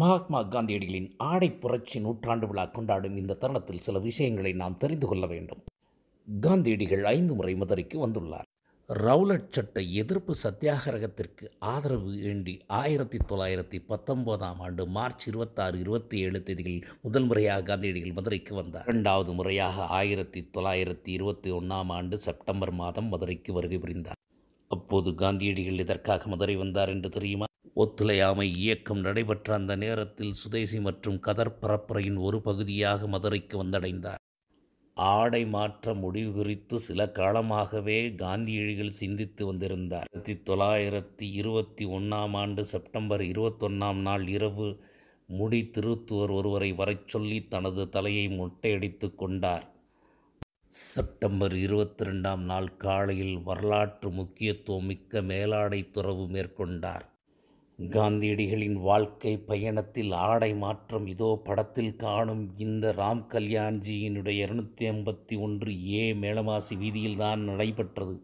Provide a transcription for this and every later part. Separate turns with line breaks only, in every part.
மகாத்மா காந்தியடிகளின் ஆடை புரட்சி நூற்றாண்டு விழா கொண்டாடும் இந்த தருணத்தில் சில விஷயங்களை நாம் தெரிந்து கொள்ள வேண்டும் காந்தியடிகள் ஐந்து முறை மதுரைக்கு வந்துள்ளார் ரவுலட் சட்ட எதிர்ப்பு சத்தியாகிரகத்திற்கு ஆதரவு வேண்டி ஆயிரத்தி தொள்ளாயிரத்தி பத்தொன்பதாம் ஆண்டு மார்ச் இருபத்தாறு இருபத்தி ஏழு தேதிகளில் முதல் முறையாக காந்தியடிகள் மதுரைக்கு வந்தார் இரண்டாவது முறையாக ஆயிரத்தி தொள்ளாயிரத்தி இருபத்தி ஒன்றாம் ஆண்டு செப்டம்பர் மாதம் மதுரைக்கு வருகை புரிந்தார் அப்போது காந்தியடிகள் எதற்காக மதுரை வந்தார் என்று தெரியுமா ஒத்துழையாமை இயக்கம் நடைபெற்ற அந்த நேரத்தில் சுதேசி மற்றும் கதர் பரப்புரையின் ஒரு பகுதியாக மதுரைக்கு வந்தடைந்தார் ஆடை மாற்ற முடிவு குறித்து சில காலமாகவே காந்தியடிகள் சிந்தித்து வந்திருந்தார் ஆயிரத்தி தொள்ளாயிரத்தி இருபத்தி ஒன்றாம் ஆண்டு செப்டம்பர் இருபத்தொன்னாம் நாள் இரவு முடி திருத்துவர் ஒருவரை வரச் சொல்லி தனது தலையை முட்டையடித்து கொண்டார் செப்டம்பர் இருபத்தி ரெண்டாம் நாள் காலையில் வரலாற்று முக்கியத்துவம் மிக்க மேலாடை துறவு மேற்கொண்டார் காந்தியடிகளின் வாழ்க்கை பயணத்தில் ஆடை மாற்றம் இதோ படத்தில் காணும் இந்த ராம் கல்யாண்ஜியினுடைய இருநூற்றி ஐம்பத்தி ஒன்று ஏ மேளமாசி வீதியில்தான் நடைபெற்றது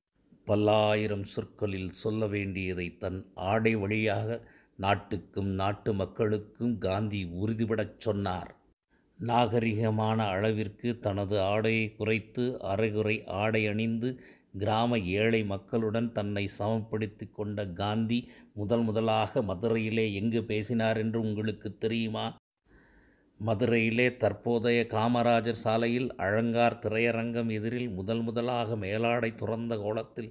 பல்லாயிரம் சொற்களில் சொல்ல வேண்டியதை தன் ஆடை வழியாக நாட்டுக்கும் நாட்டு மக்களுக்கும் காந்தி உறுதிபடச் சொன்னார் நாகரிகமான அளவிற்கு தனது ஆடையை குறைத்து அரைகுறை ஆடை அணிந்து கிராம ஏழை மக்களுடன் தன்னை சமப்படுத்தி கொண்ட காந்தி முதல் முதலாக மதுரையிலே எங்கு பேசினார் என்று உங்களுக்கு தெரியுமா மதுரையிலே தற்போதைய காமராஜர் சாலையில் அழங்கார் திரையரங்கம் எதிரில் முதல் முதலாக மேலாடை துறந்த கோலத்தில்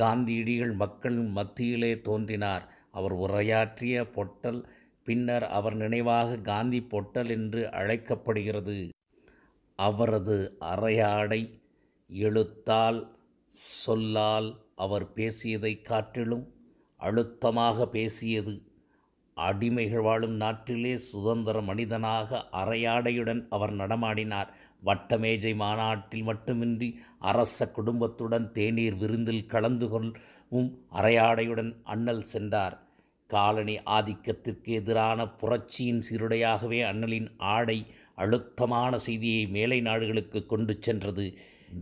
காந்தியடிகள் மக்கள் மத்தியிலே தோன்றினார் அவர் உரையாற்றிய பொட்டல் பின்னர் அவர் நினைவாக காந்தி பொட்டல் என்று அழைக்கப்படுகிறது அவரது அரையாடை எழுத்தால் சொல்லால் அவர் பேசியதை காட்டிலும் அழுத்தமாக பேசியது அடிமைகள் வாழும் நாட்டிலே சுதந்திர மனிதனாக அரையாடையுடன் அவர் நடமாடினார் வட்டமேஜை மாநாட்டில் மட்டுமின்றி அரச குடும்பத்துடன் தேநீர் விருந்தில் கலந்து கொள்ளவும் அரையாடையுடன் அண்ணல் சென்றார் காலனி ஆதிக்கத்திற்கு எதிரான புரட்சியின் சீருடையாகவே அண்ணலின் ஆடை அழுத்தமான செய்தியை மேலை நாடுகளுக்கு கொண்டு சென்றது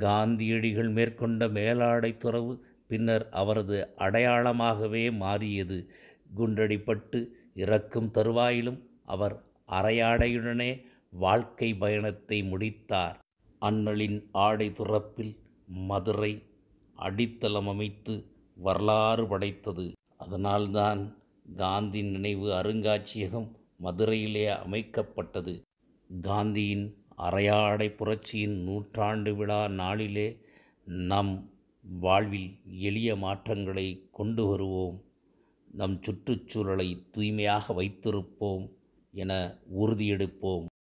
காந்தியடிகள் மேற்கொண்ட மேலாடை துறவு பின்னர் அவரது அடையாளமாகவே மாறியது குண்டடிப்பட்டு இறக்கும் தருவாயிலும் அவர் அரையாடையுடனே வாழ்க்கை பயணத்தை முடித்தார் அண்ணலின் ஆடை துறப்பில் மதுரை அடித்தளம் அமைத்து வரலாறு படைத்தது அதனால்தான் காந்தி நினைவு அருங்காட்சியகம் மதுரையிலே அமைக்கப்பட்டது காந்தியின் அரையாடை புரட்சியின் நூற்றாண்டு விழா நாளிலே நம் வாழ்வில் எளிய மாற்றங்களை கொண்டு வருவோம் நம் சுற்றுச்சூழலை தூய்மையாக வைத்திருப்போம் என உறுதியெடுப்போம்